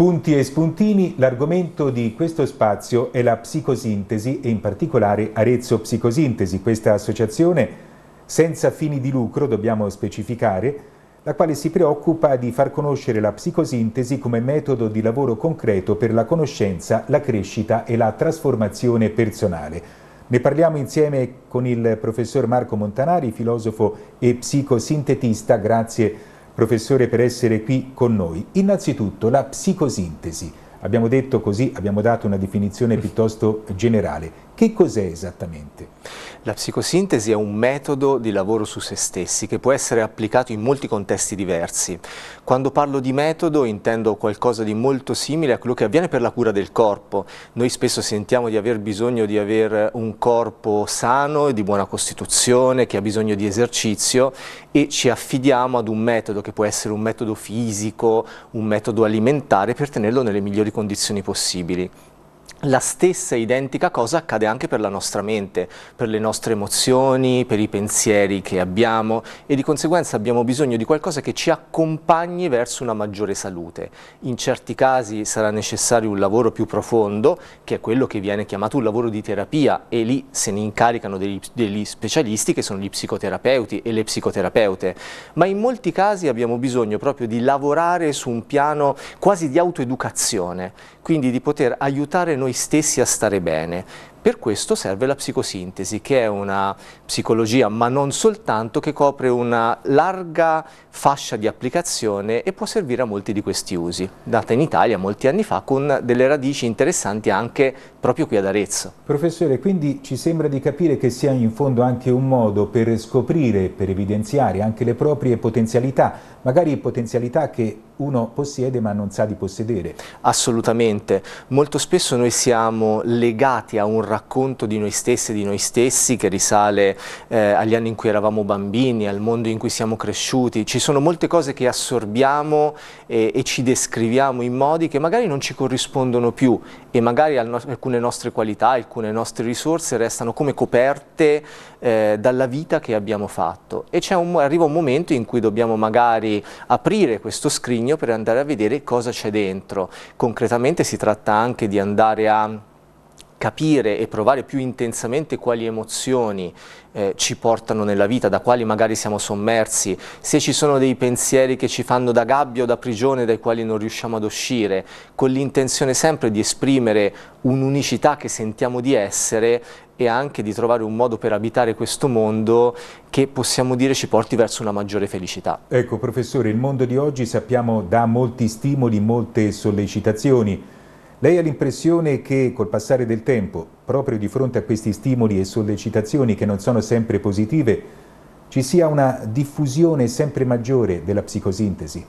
Spunti e spuntini, l'argomento di questo spazio è la psicosintesi e in particolare Arezzo Psicosintesi, questa associazione senza fini di lucro, dobbiamo specificare, la quale si preoccupa di far conoscere la psicosintesi come metodo di lavoro concreto per la conoscenza, la crescita e la trasformazione personale. Ne parliamo insieme con il professor Marco Montanari, filosofo e psicosintetista, grazie a professore, per essere qui con noi. Innanzitutto la psicosintesi. Abbiamo detto così, abbiamo dato una definizione piuttosto generale. Che cos'è esattamente? La psicosintesi è un metodo di lavoro su se stessi che può essere applicato in molti contesti diversi. Quando parlo di metodo intendo qualcosa di molto simile a quello che avviene per la cura del corpo. Noi spesso sentiamo di aver bisogno di avere un corpo sano e di buona costituzione, che ha bisogno di esercizio e ci affidiamo ad un metodo che può essere un metodo fisico, un metodo alimentare per tenerlo nelle migliori condizioni possibili la stessa identica cosa accade anche per la nostra mente, per le nostre emozioni, per i pensieri che abbiamo e di conseguenza abbiamo bisogno di qualcosa che ci accompagni verso una maggiore salute. In certi casi sarà necessario un lavoro più profondo, che è quello che viene chiamato un lavoro di terapia e lì se ne incaricano degli, degli specialisti che sono gli psicoterapeuti e le psicoterapeute, ma in molti casi abbiamo bisogno proprio di lavorare su un piano quasi di autoeducazione, quindi di poter aiutare noi noi stessi a stare bene, per questo serve la psicosintesi, che è una psicologia, ma non soltanto, che copre una larga fascia di applicazione e può servire a molti di questi usi, data in Italia molti anni fa con delle radici interessanti anche proprio qui ad Arezzo. Professore, quindi ci sembra di capire che sia in fondo anche un modo per scoprire, per evidenziare anche le proprie potenzialità, magari potenzialità che uno possiede ma non sa di possedere. Assolutamente, molto spesso noi siamo legati a un racconto di noi stessi e di noi stessi che risale eh, agli anni in cui eravamo bambini, al mondo in cui siamo cresciuti. Ci sono molte cose che assorbiamo e, e ci descriviamo in modi che magari non ci corrispondono più e magari no alcune nostre qualità, alcune nostre risorse restano come coperte eh, dalla vita che abbiamo fatto. E un, arriva un momento in cui dobbiamo magari aprire questo scrigno per andare a vedere cosa c'è dentro. Concretamente si tratta anche di andare a capire e provare più intensamente quali emozioni eh, ci portano nella vita, da quali magari siamo sommersi, se ci sono dei pensieri che ci fanno da gabbia o da prigione dai quali non riusciamo ad uscire, con l'intenzione sempre di esprimere un'unicità che sentiamo di essere e anche di trovare un modo per abitare questo mondo che possiamo dire ci porti verso una maggiore felicità. Ecco professore, il mondo di oggi sappiamo dà molti stimoli, molte sollecitazioni, lei ha l'impressione che col passare del tempo, proprio di fronte a questi stimoli e sollecitazioni che non sono sempre positive, ci sia una diffusione sempre maggiore della psicosintesi?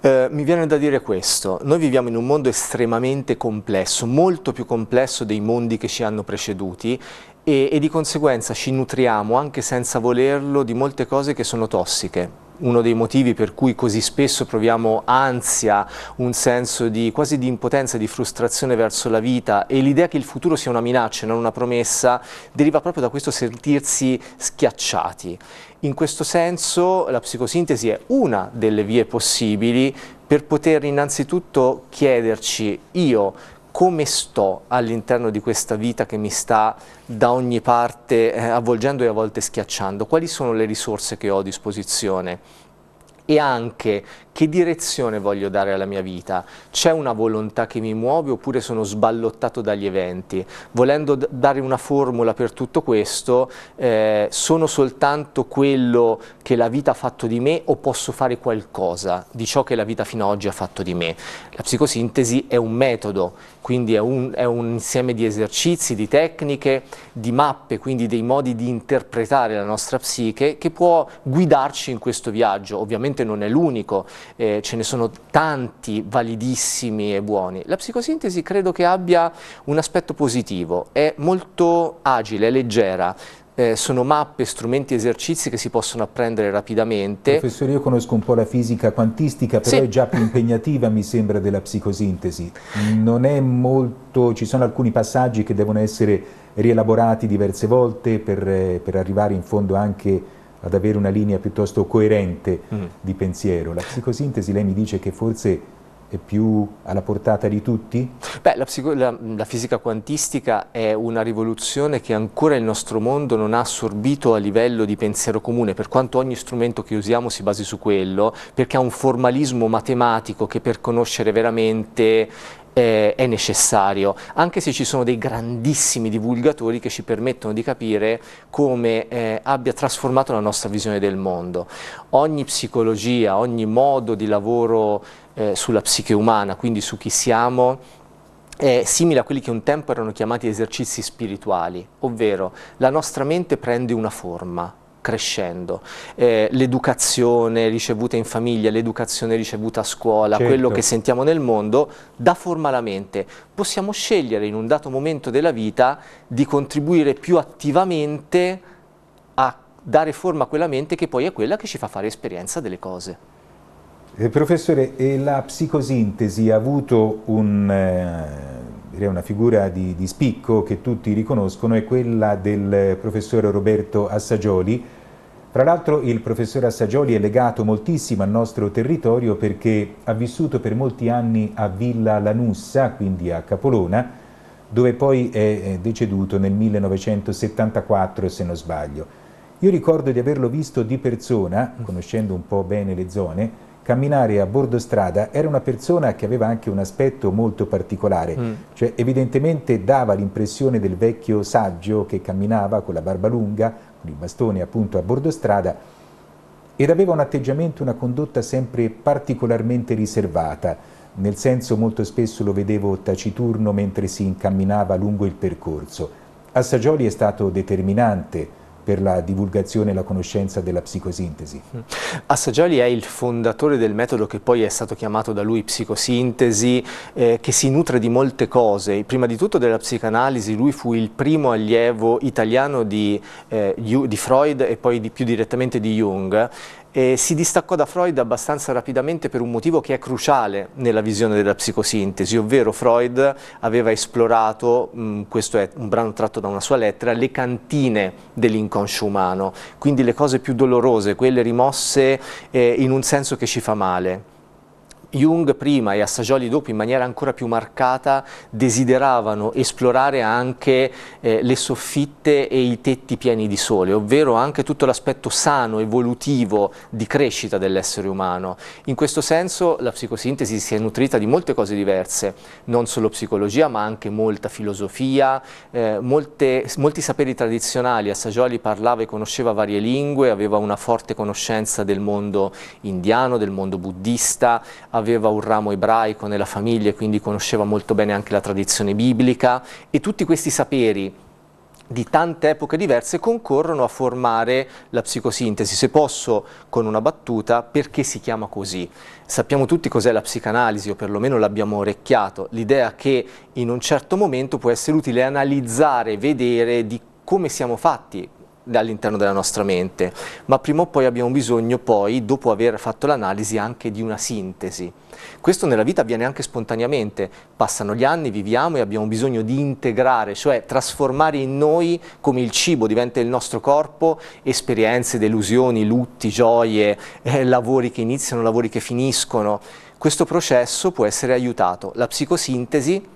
Eh, mi viene da dire questo, noi viviamo in un mondo estremamente complesso, molto più complesso dei mondi che ci hanno preceduti e, e di conseguenza ci nutriamo anche senza volerlo di molte cose che sono tossiche uno dei motivi per cui così spesso proviamo ansia, un senso di quasi di impotenza, di frustrazione verso la vita e l'idea che il futuro sia una minaccia, e non una promessa, deriva proprio da questo sentirsi schiacciati. In questo senso la psicosintesi è una delle vie possibili per poter innanzitutto chiederci io come sto all'interno di questa vita che mi sta da ogni parte eh, avvolgendo e a volte schiacciando, quali sono le risorse che ho a disposizione e anche che direzione voglio dare alla mia vita? C'è una volontà che mi muove oppure sono sballottato dagli eventi? Volendo dare una formula per tutto questo, eh, sono soltanto quello che la vita ha fatto di me o posso fare qualcosa di ciò che la vita fino ad oggi ha fatto di me? La psicosintesi è un metodo, quindi è un, è un insieme di esercizi, di tecniche, di mappe, quindi dei modi di interpretare la nostra psiche che può guidarci in questo viaggio. Ovviamente non è l'unico, eh, ce ne sono tanti validissimi e buoni. La psicosintesi credo che abbia un aspetto positivo, è molto agile, è leggera, eh, sono mappe, strumenti, esercizi che si possono apprendere rapidamente. Professore, io conosco un po' la fisica quantistica, però sì. è già più impegnativa, mi sembra, della psicosintesi. Non è molto, ci sono alcuni passaggi che devono essere rielaborati diverse volte per, eh, per arrivare in fondo anche a ad avere una linea piuttosto coerente mm. di pensiero. La psicosintesi, lei mi dice che forse è più alla portata di tutti? Beh, la, la, la, fisica quantistica è una rivoluzione che ancora il nostro mondo non ha assorbito a livello di pensiero comune, per quanto ogni strumento che usiamo si basi su quello, perché ha un formalismo matematico che per conoscere veramente eh, è necessario, anche se ci sono dei grandissimi divulgatori che ci permettono di capire come eh, abbia trasformato la nostra visione del mondo. Ogni psicologia, ogni modo di lavoro eh, sulla psiche umana, quindi su chi siamo, è simile a quelli che un tempo erano chiamati esercizi spirituali, ovvero la nostra mente prende una forma, crescendo. Eh, l'educazione ricevuta in famiglia, l'educazione ricevuta a scuola, certo. quello che sentiamo nel mondo, dà forma alla mente. Possiamo scegliere in un dato momento della vita di contribuire più attivamente a dare forma a quella mente che poi è quella che ci fa fare esperienza delle cose. Eh, professore, la psicosintesi ha avuto un... Eh direi una figura di, di, spicco che tutti riconoscono è quella del professore Roberto Assagioli. Tra l'altro il professor Assagioli è legato moltissimo al nostro territorio perché ha vissuto per molti anni a Villa Lanussa, quindi a Capolona, dove poi è deceduto nel 1974 se non sbaglio. Io ricordo di averlo visto di persona, conoscendo un po' bene le zone, camminare a bordo strada era una persona che aveva anche un aspetto molto particolare, mm. cioè evidentemente dava l'impressione del vecchio saggio che camminava con la barba lunga, con il bastone appunto a bordo strada, ed aveva un atteggiamento, una condotta sempre particolarmente riservata, nel senso molto spesso lo vedevo taciturno mentre si incamminava lungo il percorso. A Sagioli è stato determinante per la divulgazione e la conoscenza della psicosintesi. Mm. Assagioli è il fondatore del metodo che poi è stato chiamato da lui psicosintesi, eh, che si nutre di molte cose. Prima di tutto della psicanalisi, lui fu il primo allievo italiano di, eh, di Freud e poi di, più direttamente di Jung. Eh, si distaccò da Freud abbastanza rapidamente per un motivo che è cruciale nella visione della psicosintesi, ovvero Freud aveva esplorato, mh, mm, questo è un brano tratto da una sua lettera, le cantine dell'incontro inconscio umano, quindi le cose più dolorose, quelle rimosse eh, in un senso che ci fa male. Jung prima e Assagioli dopo in maniera ancora più marcata desideravano esplorare anche eh, le soffitte e i tetti pieni di sole, ovvero anche tutto l'aspetto sano, evolutivo, di crescita dell'essere umano. In questo senso la psicosintesi si è nutrita di molte cose diverse, non solo psicologia ma anche molta filosofia, eh, molte, molti saperi tradizionali. Assagioli parlava e conosceva varie lingue, aveva una forte conoscenza del mondo indiano, del mondo buddista, aveva aveva un ramo ebraico nella famiglia e quindi conosceva molto bene anche la tradizione biblica e tutti questi saperi di tante epoche diverse concorrono a formare la psicosintesi. Se posso, con una battuta, perché si chiama così? Sappiamo tutti cos'è la psicanalisi, o perlomeno l'abbiamo orecchiato, l'idea che in un certo momento può essere utile analizzare, vedere di come siamo fatti, all'interno della nostra mente, ma prima o poi abbiamo bisogno poi, dopo aver fatto l'analisi, anche di una sintesi. Questo nella vita avviene anche spontaneamente, passano gli anni, viviamo e abbiamo bisogno di integrare, cioè trasformare in noi come il cibo diventa il nostro corpo, esperienze, delusioni, lutti, gioie, eh, lavori che iniziano, lavori che finiscono. Questo processo può essere aiutato. La psicosintesi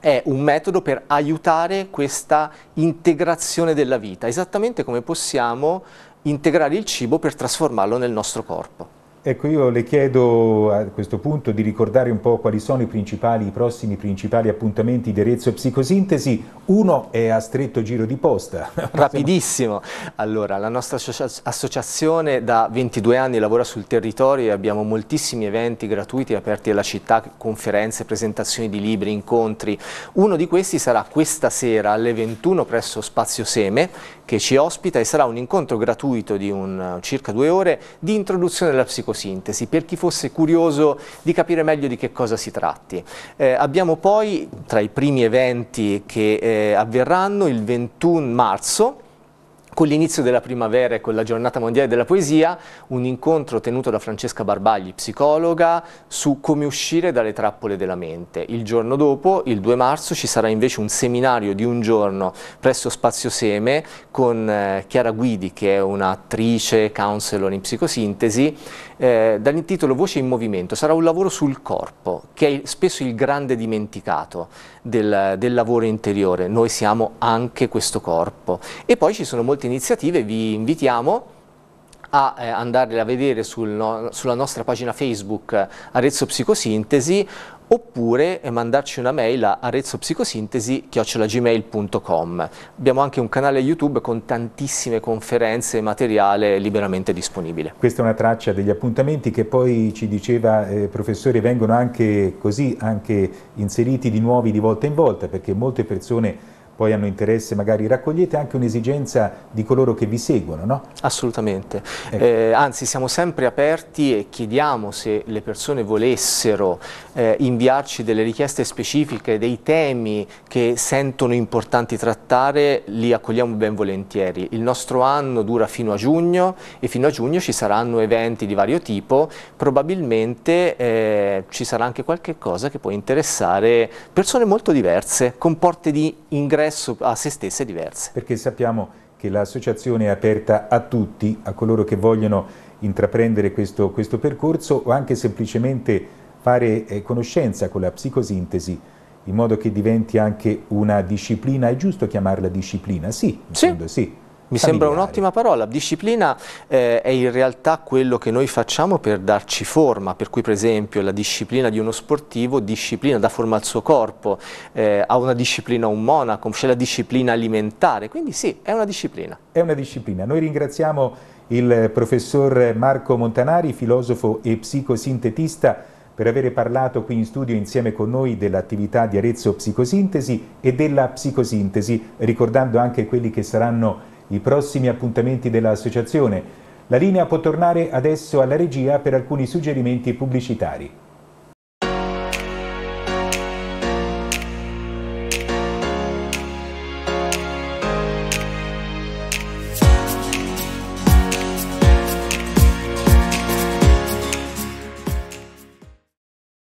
è un metodo per aiutare questa integrazione della vita, esattamente come possiamo integrare il cibo per trasformarlo nel nostro corpo. Ecco, io le chiedo a questo punto di ricordare un po' quali sono i, principali, i prossimi principali appuntamenti di Arezzo Psicosintesi. Uno è a stretto giro di posta. Rapidissimo. Allora, la nostra associazione da 22 anni lavora sul territorio e abbiamo moltissimi eventi gratuiti aperti alla città, conferenze, presentazioni di libri, incontri. Uno di questi sarà questa sera alle 21 presso Spazio Seme che ci ospita e sarà un incontro gratuito di un, eh, circa due ore di introduzione alla psicosintesi per chi fosse curioso di capire meglio di che cosa si tratti. Eh, abbiamo poi tra i primi eventi che eh, avverranno il 21 marzo con l'inizio della primavera e con la giornata mondiale della poesia, un incontro tenuto da Francesca Barbagli, psicologa, su come uscire dalle trappole della mente. Il giorno dopo, il 2 marzo, ci sarà invece un seminario di un giorno presso Spazio Seme con eh, Chiara Guidi, che è un'attrice, counselor in psicosintesi, eh, dal Voce in Movimento, sarà un lavoro sul corpo, che è spesso il grande dimenticato del, del lavoro interiore, noi siamo anche questo corpo. E poi ci sono molte iniziative, vi invitiamo a eh, andarle a vedere sul no, sulla nostra pagina Facebook eh, Arezzo Psicosintesi oppure eh, mandarci una mail a arezzopsicosintesi.gmail.com. Abbiamo anche un canale YouTube con tantissime conferenze e materiale liberamente disponibile. Questa è una traccia degli appuntamenti che poi ci diceva eh, professore vengono anche così anche inseriti di nuovi di volta in volta perché molte persone poi hanno interesse, magari raccogliete anche un'esigenza di coloro che vi seguono, no? Assolutamente, ecco. eh, anzi siamo sempre aperti e chiediamo se le persone volessero eh, inviarci delle richieste specifiche, dei temi che sentono importanti trattare, li accogliamo ben volentieri. Il nostro anno dura fino a giugno e fino a giugno ci saranno eventi di vario tipo, probabilmente eh, ci sarà anche qualche cosa che può interessare persone molto diverse, con porte di ingresso espresso a se stesse diverse. Perché sappiamo che l'associazione è aperta a tutti, a coloro che vogliono intraprendere questo, questo percorso o anche semplicemente fare eh, conoscenza con la psicosintesi in modo che diventi anche una disciplina, è giusto chiamarla disciplina? Sì, sì. Fondo, sì mi sembra un'ottima parola, disciplina eh, è in realtà quello che noi facciamo per darci forma, per cui per esempio la disciplina di uno sportivo, disciplina, dà forma al suo corpo, eh, ha una disciplina un monaco, c'è la disciplina alimentare, quindi sì, è una disciplina. È una disciplina, noi ringraziamo il professor Marco Montanari, filosofo e psicosintetista, per aver parlato qui in studio insieme con noi dell'attività di Arezzo Psicosintesi e della psicosintesi, ricordando anche quelli che saranno i prossimi appuntamenti dell'associazione. La linea può tornare adesso alla regia per alcuni suggerimenti pubblicitari.